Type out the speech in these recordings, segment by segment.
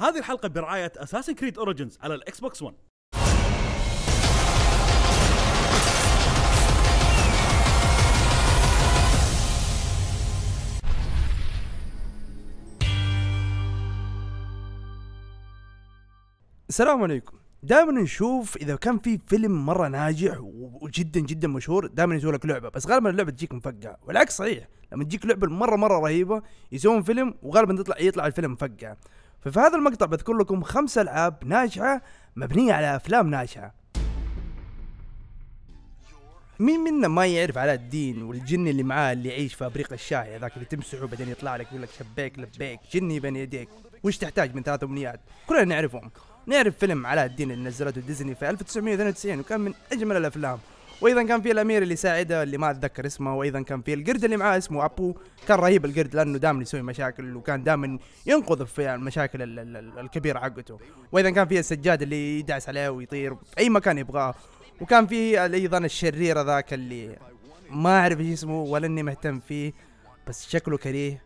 هذه الحلقة برعاية اساسن كريد اوريجنز على الاكس بوكس 1 السلام عليكم دائما نشوف اذا كان في فيلم مره ناجح وجدا جدا مشهور دائما يسوي لك لعبه بس غالبا اللعبه تجيك مفقعه والعكس صحيح لما تجيك لعبه مره مره رهيبه يسوون فيلم وغالبا تطلع يطلع الفيلم مفقع ففي هذا المقطع بذكر لكم خمس العاب ناجحه مبنيه على افلام ناجحه مين منا ما يعرف علاء الدين والجن اللي معاه اللي يعيش في ابريق الشاي هذاك اللي تمسحه بعدين يطلع لك يقول لك شبيك لبيك جني بين يديك وش تحتاج من ثلاث امنيات كلنا نعرفهم نعرف فيلم علاء الدين اللي نزلته ديزني في 1992 وكان من اجمل الافلام وايضا كان في الامير اللي ساعده اللي ما اتذكر اسمه وايضا كان في القرد اللي معاه اسمه ابو كان رهيب القرد لانه دائما يسوي مشاكل وكان دائما ينقذ في المشاكل الكبيره حقته وايضا كان في السجاد اللي يدعس عليه ويطير في اي مكان يبغاه وكان في ايضا الشرير ذاك اللي ما اعرف ايش اسمه ولا اني مهتم فيه بس شكله كريه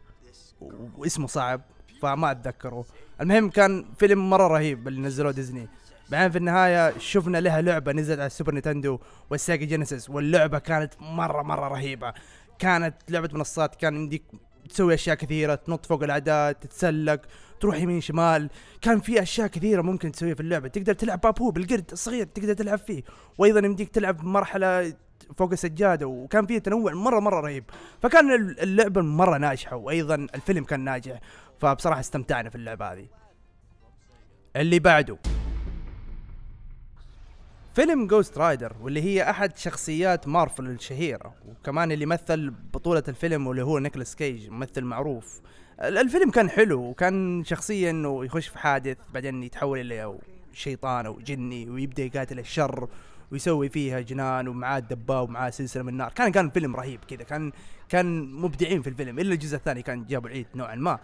واسمه صعب فما اتذكره المهم كان فيلم مره رهيب اللي نزلوه ديزني بعدين في النهايه شفنا لها لعبه نزلت على السوبر نينتندو والسيجا جينيسيس واللعبه كانت مره مره رهيبه كانت لعبه منصات كان يمديك تسوي اشياء كثيره تنط فوق الاعداد تتسلق تروح يمين شمال كان في اشياء كثيره ممكن تسويها في اللعبه تقدر تلعب بابو بالقرد الصغير تقدر تلعب فيه وايضا يمديك تلعب مرحله فوق السجاده وكان فيه تنوع مره مره رهيب فكان اللعبه مره ناجحه وايضا الفيلم كان ناجح فبصراحه استمتعنا في اللعبه هذه اللي بعده فيلم جوست رايدر واللي هي احد شخصيات مارفل الشهيره وكمان اللي مثل بطوله الفيلم واللي هو نيكلاس كيج ممثل معروف الفيلم كان حلو وكان شخصيا انه يخش في حادث بعدين يتحول الى شيطان او جني ويبدا يقاتل الشر ويسوي فيها جنان ومعاه دباب ومعاه سلسله من النار كان كان فيلم رهيب كذا كان كان مبدعين في الفيلم الا الجزء الثاني كان جابوا العيد نوعا ما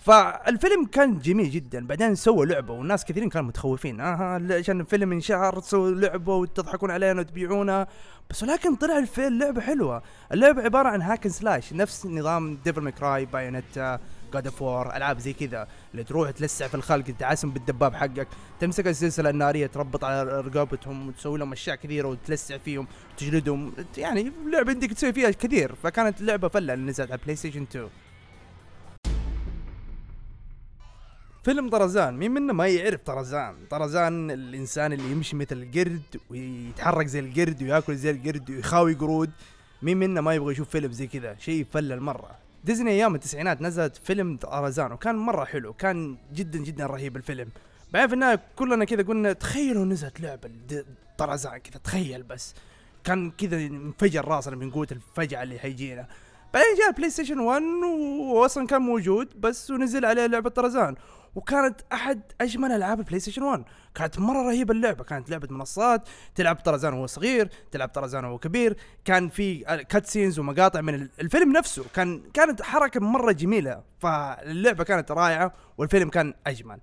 فالفيلم كان جميل جدا بعدين سووا لعبه والناس كثيرين كانوا متخوفين اها عشان الفيلم انشهر تسوي لعبه وتضحكون علينا وتبيعونها بس ولكن طلع الفيلم لعبه حلوه اللعبه عباره عن هاكن سلاش نفس نظام ديفل كراي بايونيتا جاد اوف وور العاب زي كذا اللي تروح تلسع في الخلق تدعسهم بالدباب حقك تمسك السلسله الناريه تربط على رقبتهم وتسوي لهم اشياء كثيره وتلسع فيهم تجلدهم يعني لعبه عندك تسوي فيها كثير فكانت لعبه فله اللي نزلت على بلاي ستيشن 2 فيلم طرزان مين منا ما يعرف طرزان طرزان الانسان اللي يمشي مثل القرد ويتحرك زي القرد وياكل زي القرد ويخاوي قرود مين منا ما يبغى يشوف فيلم زي كذا شيء فلل مره ديزني ايام التسعينات نزلت فيلم طرزان وكان مره حلو كان جدا جدا رهيب الفيلم بعدين في النهايه كلنا كذا قلنا تخيلوا نزلت لعبه طرزان كذا تخيل بس كان كذا انفجر راسنا من قوه الفجعه اللي حيجينا بعدين جاء بلاي ستيشن 1 واصلا كان موجود بس ونزل عليه لعبه طرزان وكانت احد اجمل العاب البلاي ستيشن 1 كانت مره رهيبه اللعبه كانت لعبه منصات تلعب طرزان وهو صغير تلعب طرزان وهو كبير كان في كات سينز ومقاطع من الفيلم نفسه كان كانت حركه مره جميله فاللعبه كانت رائعه والفيلم كان اجمل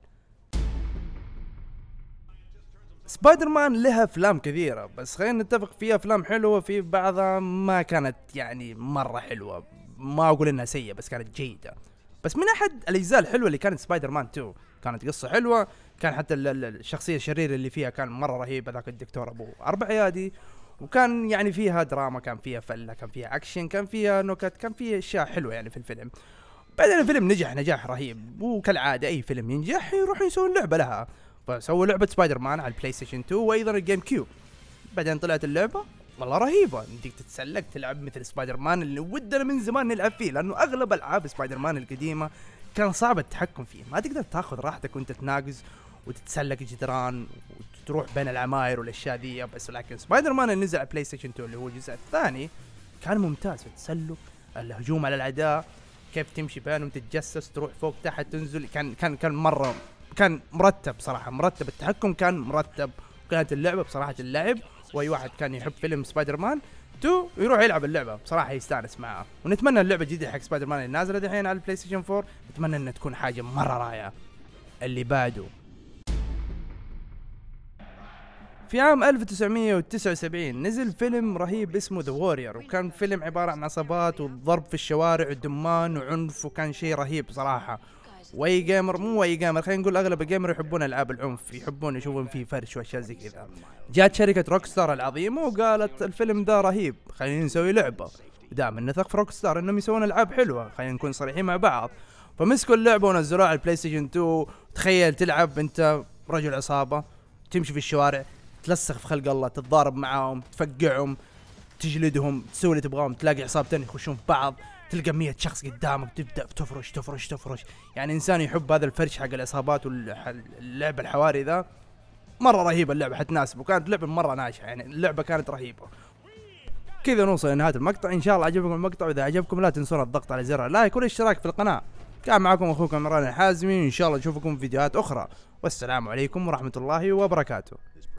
سبايدر مان لها افلام كثيره بس خلينا نتفق في افلام حلوه في بعضها ما كانت يعني مره حلوه ما اقول انها سيئه بس كانت جيده بس من احد الاجزاء الحلوه اللي كانت سبايدر مان 2 كانت قصه حلوه كان حتى الشخصيه الشريره اللي فيها كان مره رهيب هذاك الدكتور ابو اربع ايادي وكان يعني فيها دراما كان فيها فله كان فيها اكشن كان فيها نكت كان فيها اشياء حلوه يعني في الفيلم بعدين الفيلم نجح نجاح رهيب وكالعاده اي فيلم ينجح يروح يسوون لعبه لها فسووا لعبه سبايدر مان على البلاي ستيشن 2 وايضا الجيم كيوب بعدين طلعت اللعبه والله رهيبه انك تتسلق تلعب مثل سبايدر مان اللي ودنا من زمان نلعب فيه لانه اغلب العاب سبايدر مان القديمه كان صعب التحكم فيه ما تقدر تاخذ راحتك وانت تناقز وتتسلق الجدران وتروح بين العماير والاشياء ذي بس ولكن سبايدر مان اللي نزل على بلاي ستيشن 2 اللي هو الجزء الثاني كان ممتاز في التسلق الهجوم على الاعداء كيف تمشي بينهم تتجسس تروح فوق تحت تنزل كان كان كان مره كان مرتب صراحه مرتب التحكم كان مرتب وكانت اللعبه بصراحه اللعب واي واحد كان يحب فيلم سبايدر مان 2 يروح يلعب اللعبه بصراحه يستانس معاه ونتمنى اللعبه الجديده حق سبايدر مان اللي نازله دحين على البلاي ستيشن 4 نتمنى انها تكون حاجه مره رائعه اللي بعده في عام 1979 نزل فيلم رهيب اسمه ذا وورير وكان فيلم عبارة عن عصابات والضرب في الشوارع ودمان وعنف وكان شيء رهيب صراحة واي جيمر مو اي جيمر خلينا نقول اغلب الجيمر يحبون العاب العنف يحبون يشوفون فيه فرش واشياء زي كذا جات شركه روكستار العظيمه وقالت الفيلم ذا رهيب خلينا نسوي لعبه دام انه ثقف ستار انهم يسوون العاب حلوه خلينا نكون صريحين مع بعض فمسكوا اللعبه ونزلوها على البلاي ستيشن 2 تخيل تلعب انت رجل عصابه تمشي في الشوارع تلسخ في خلق الله تتضارب معاهم تفقعهم تجلدهم تسوي اللي تبغاهم تلاقي عصابتين يخشون في بعض تلقى مية شخص قدامك تبدا تفرش تفرش تفرش يعني انسان يحب هذا الفرش حق الاصابات واللعب الحواري ذا مره رهيبه اللعبه حتناسبه كانت لعبه مره ناجحه يعني اللعبه كانت رهيبه كذا نوصل لنهايه المقطع ان شاء الله عجبكم المقطع واذا عجبكم لا تنسون الضغط على زر اللايك والاشتراك في القناه كان معكم اخوكم عمران الحازمي وان شاء الله نشوفكم في فيديوهات اخرى والسلام عليكم ورحمه الله وبركاته